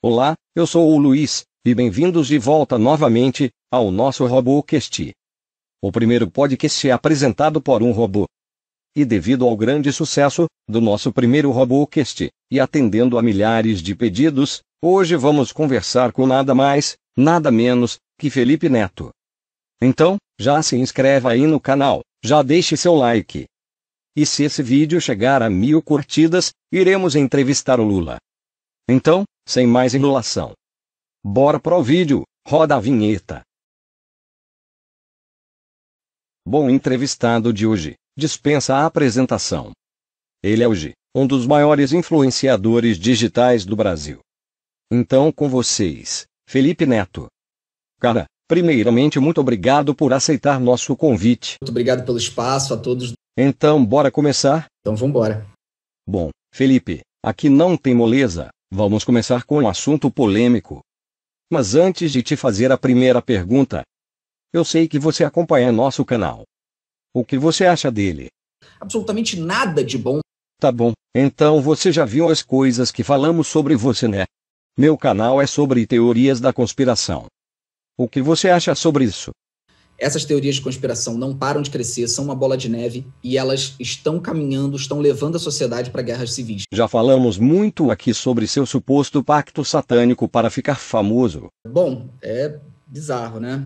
Olá, eu sou o Luiz, e bem-vindos de volta novamente ao nosso RoboCast. O primeiro podcast é apresentado por um robô. E devido ao grande sucesso do nosso primeiro RoboCast, e atendendo a milhares de pedidos, hoje vamos conversar com nada mais, nada menos, que Felipe Neto. Então, já se inscreva aí no canal, já deixe seu like. E se esse vídeo chegar a mil curtidas, iremos entrevistar o Lula. Então, sem mais enrolação. Bora pro vídeo, roda a vinheta. Bom entrevistado de hoje, dispensa a apresentação. Ele é hoje um dos maiores influenciadores digitais do Brasil. Então com vocês, Felipe Neto. Cara, primeiramente muito obrigado por aceitar nosso convite. Muito obrigado pelo espaço a todos. Então bora começar? Então vamos embora. Bom, Felipe, aqui não tem moleza, Vamos começar com um assunto polêmico. Mas antes de te fazer a primeira pergunta, eu sei que você acompanha nosso canal. O que você acha dele? Absolutamente nada de bom. Tá bom, então você já viu as coisas que falamos sobre você, né? Meu canal é sobre teorias da conspiração. O que você acha sobre isso? essas teorias de conspiração não param de crescer, são uma bola de neve e elas estão caminhando, estão levando a sociedade para guerras civis. Já falamos muito aqui sobre seu suposto pacto satânico para ficar famoso. Bom, é bizarro, né?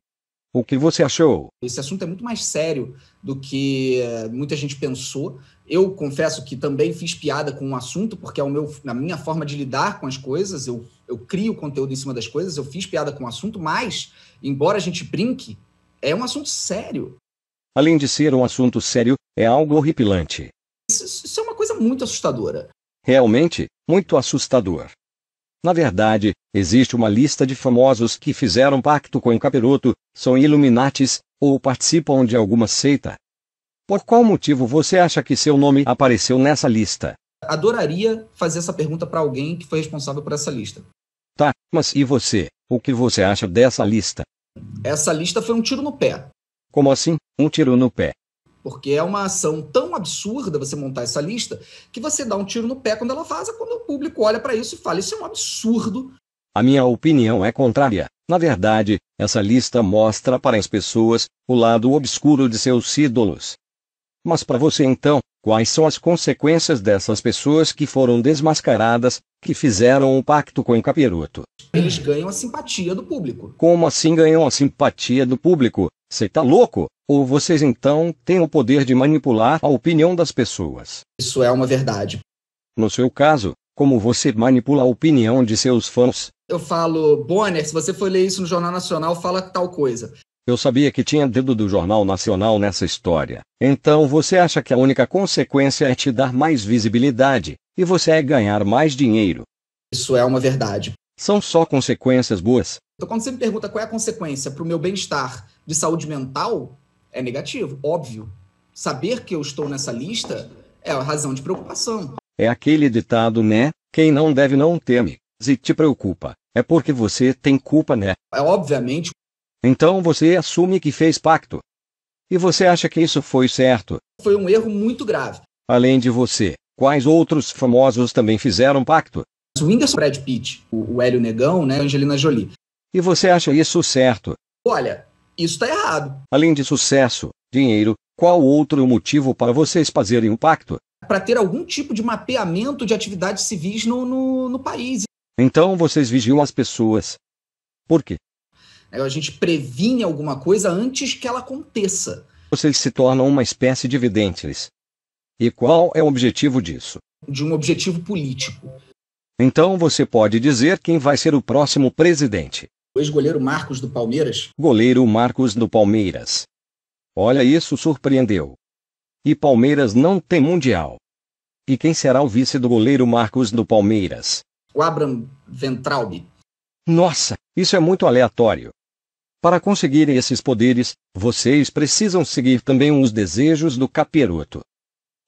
O que você achou? Esse assunto é muito mais sério do que eh, muita gente pensou. Eu confesso que também fiz piada com o assunto, porque é o meu, a minha forma de lidar com as coisas, eu, eu crio conteúdo em cima das coisas, eu fiz piada com o assunto, mas, embora a gente brinque, é um assunto sério. Além de ser um assunto sério, é algo horripilante. Isso, isso é uma coisa muito assustadora. Realmente, muito assustador. Na verdade, existe uma lista de famosos que fizeram pacto com o capiroto, são iluminatis, ou participam de alguma seita. Por qual motivo você acha que seu nome apareceu nessa lista? Adoraria fazer essa pergunta para alguém que foi responsável por essa lista. Tá, mas e você? O que você acha dessa lista? Essa lista foi um tiro no pé. Como assim? Um tiro no pé? Porque é uma ação tão absurda você montar essa lista que você dá um tiro no pé quando ela vaza, quando o público olha para isso e fala: Isso é um absurdo. A minha opinião é contrária. Na verdade, essa lista mostra para as pessoas o lado obscuro de seus ídolos. Mas para você então, quais são as consequências dessas pessoas que foram desmascaradas, que fizeram um pacto com o capiroto? Eles ganham a simpatia do público. Como assim ganham a simpatia do público? Você tá louco? Ou vocês então têm o poder de manipular a opinião das pessoas? Isso é uma verdade. No seu caso, como você manipula a opinião de seus fãs? Eu falo, Bonner, se você for ler isso no Jornal Nacional, fala tal coisa. Eu sabia que tinha dedo do Jornal Nacional nessa história. Então você acha que a única consequência é te dar mais visibilidade, e você é ganhar mais dinheiro. Isso é uma verdade. São só consequências boas. Então, quando você me pergunta qual é a consequência para o meu bem-estar de saúde mental, é negativo, óbvio. Saber que eu estou nessa lista é a razão de preocupação. É aquele ditado, né? Quem não deve não teme. Se te preocupa, é porque você tem culpa, né? É obviamente então você assume que fez pacto. E você acha que isso foi certo? Foi um erro muito grave. Além de você, quais outros famosos também fizeram pacto? O Whindersson Brad Pitt, o, Hélio Negão, né, Angelina Jolie. E você acha isso certo? Olha, isso está errado. Além de sucesso, dinheiro, qual outro motivo para vocês fazerem um pacto? Para ter algum tipo de mapeamento de atividades civis no, no, no país. Então vocês vigiam as pessoas. Por quê? A gente previne alguma coisa antes que ela aconteça. Vocês se tornam uma espécie de videntes. E qual é o objetivo disso? De um objetivo político. Então você pode dizer quem vai ser o próximo presidente. O ex-goleiro Marcos do Palmeiras. Goleiro Marcos do Palmeiras. Olha, isso surpreendeu. E Palmeiras não tem mundial. E quem será o vice do goleiro Marcos do Palmeiras? O Abram Ventralbi. Nossa, isso é muito aleatório. Para conseguirem esses poderes, vocês precisam seguir também os desejos do capiroto.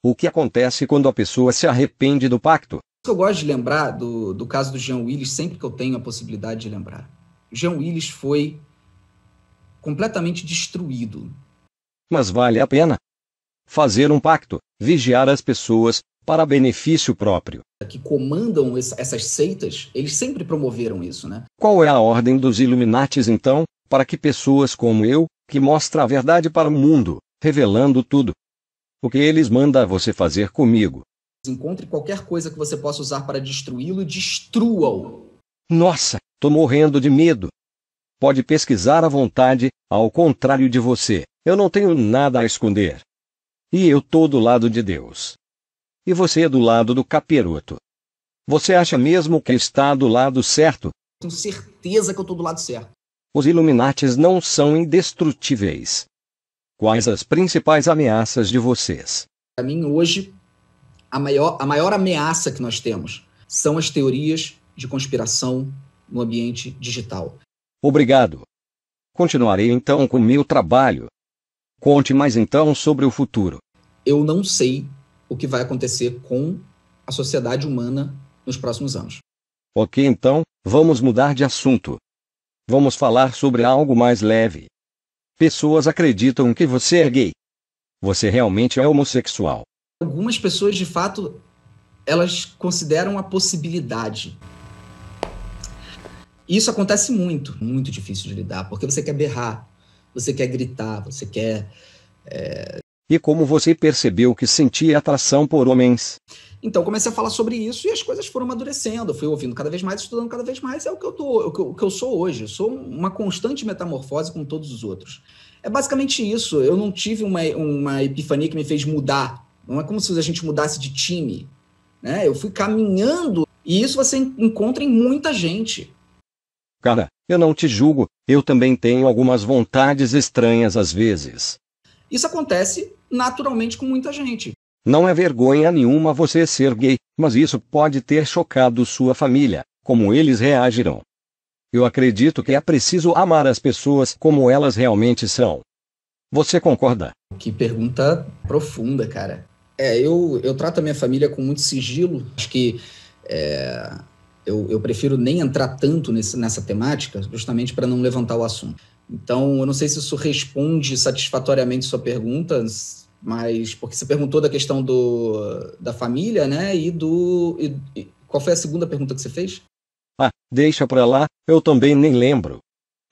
O que acontece quando a pessoa se arrepende do pacto? Eu gosto de lembrar do, do caso do Jean Willis sempre que eu tenho a possibilidade de lembrar. Jean Willis foi completamente destruído. Mas vale a pena fazer um pacto, vigiar as pessoas para benefício próprio. Que comandam essa, essas seitas, eles sempre promoveram isso, né? Qual é a ordem dos Illuminates então? para que pessoas como eu, que mostra a verdade para o mundo, revelando tudo o que eles mandam você fazer comigo. Encontre qualquer coisa que você possa usar para destruí-lo destrua-o. Nossa, tô morrendo de medo. Pode pesquisar à vontade, ao contrário de você, eu não tenho nada a esconder. E eu tô do lado de Deus. E você é do lado do capiroto. Você acha mesmo que está do lado certo? Tenho certeza que eu tô do lado certo. Os Illuminates não são indestrutíveis. Quais as principais ameaças de vocês? Para mim, hoje, a maior, a maior ameaça que nós temos são as teorias de conspiração no ambiente digital. Obrigado. Continuarei então com o meu trabalho. Conte mais então sobre o futuro. Eu não sei o que vai acontecer com a sociedade humana nos próximos anos. Ok, então, vamos mudar de assunto. Vamos falar sobre algo mais leve. Pessoas acreditam que você é gay. Você realmente é homossexual. Algumas pessoas, de fato, elas consideram a possibilidade. Isso acontece muito, muito difícil de lidar, porque você quer berrar, você quer gritar, você quer é, e como você percebeu que sentia atração por homens? Então comecei a falar sobre isso e as coisas foram amadurecendo. fui ouvindo cada vez mais, estudando cada vez mais. É o que eu tô, é o que o que eu sou hoje. sou uma constante metamorfose como todos os outros. É basicamente isso. Eu não tive uma, uma epifania que me fez mudar. Não é como se a gente mudasse de time. Né? Eu fui caminhando e isso você encontra em muita gente. Cara, eu não te julgo. Eu também tenho algumas vontades estranhas às vezes. Isso acontece naturalmente com muita gente. Não é vergonha nenhuma você ser gay, mas isso pode ter chocado sua família, como eles reagiram. Eu acredito que é preciso amar as pessoas como elas realmente são. Você concorda? Que pergunta profunda, cara. É, eu, eu trato a minha família com muito sigilo. Acho que é, eu, eu prefiro nem entrar tanto nesse, nessa temática, justamente para não levantar o assunto. Então, eu não sei se isso responde satisfatoriamente sua pergunta, mas porque você perguntou da questão do, da família, né? E do. E, qual foi a segunda pergunta que você fez? Ah, deixa pra lá, eu também nem lembro.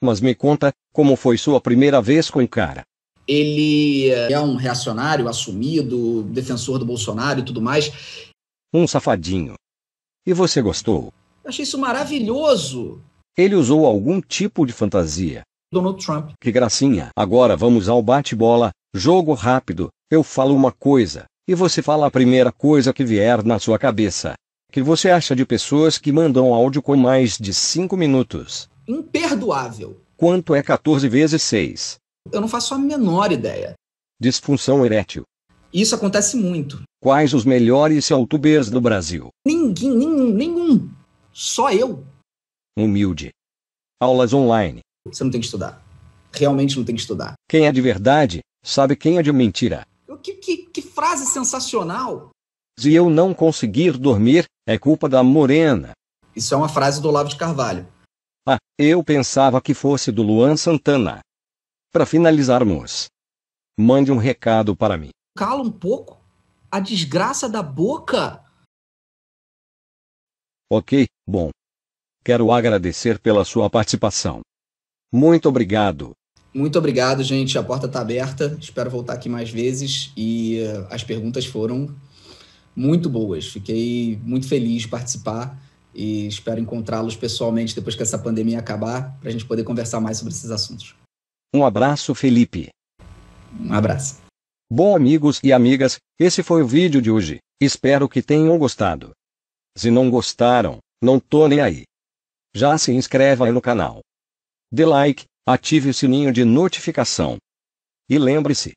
Mas me conta, como foi sua primeira vez com o cara? Ele é um reacionário assumido, defensor do Bolsonaro e tudo mais. Um safadinho. E você gostou? achei isso maravilhoso. Ele usou algum tipo de fantasia, Donald Trump. Que gracinha! Agora vamos ao bate-bola, jogo rápido. Eu falo uma coisa, e você fala a primeira coisa que vier na sua cabeça. O que você acha de pessoas que mandam áudio com mais de 5 minutos? Imperdoável. Quanto é 14 vezes 6? Eu não faço a menor ideia. Disfunção erétil. Isso acontece muito. Quais os melhores youtubers do Brasil? Ninguém, nenhum, nenhum. Só eu. Humilde. Aulas online você não tem que estudar. Realmente não tem que estudar. Quem é de verdade sabe quem é de mentira. Que, que, que frase sensacional! Se eu não conseguir dormir, é culpa da morena. Isso é uma frase do Olavo de Carvalho. Ah, eu pensava que fosse do Luan Santana. Para finalizarmos, mande um recado para mim. Cala um pouco a desgraça da boca. Ok, bom. Quero agradecer pela sua participação. Muito obrigado. Muito obrigado, gente. A porta está aberta. Espero voltar aqui mais vezes. E eh, as perguntas foram muito boas. Fiquei muito feliz de participar e espero encontrá-los pessoalmente depois que essa pandemia acabar, para a gente poder conversar mais sobre esses assuntos. Um abraço, Felipe. Um abraço. Bom, amigos e amigas, esse foi o vídeo de hoje. Espero que tenham gostado. Se não gostaram, não tô nem aí. Já se inscreva aí no canal. Dê like, ative o sininho de notificação. E lembre-se,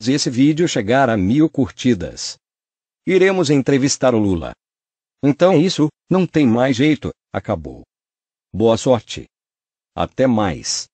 se esse vídeo chegar a mil curtidas, iremos entrevistar o Lula. Então é isso, não tem mais jeito, acabou. Boa sorte. Até mais.